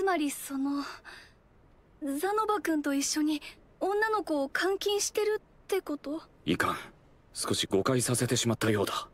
つまりそのザノバ君と一緒に女の子を監禁してるってこといかん少し誤解させてしまったようだ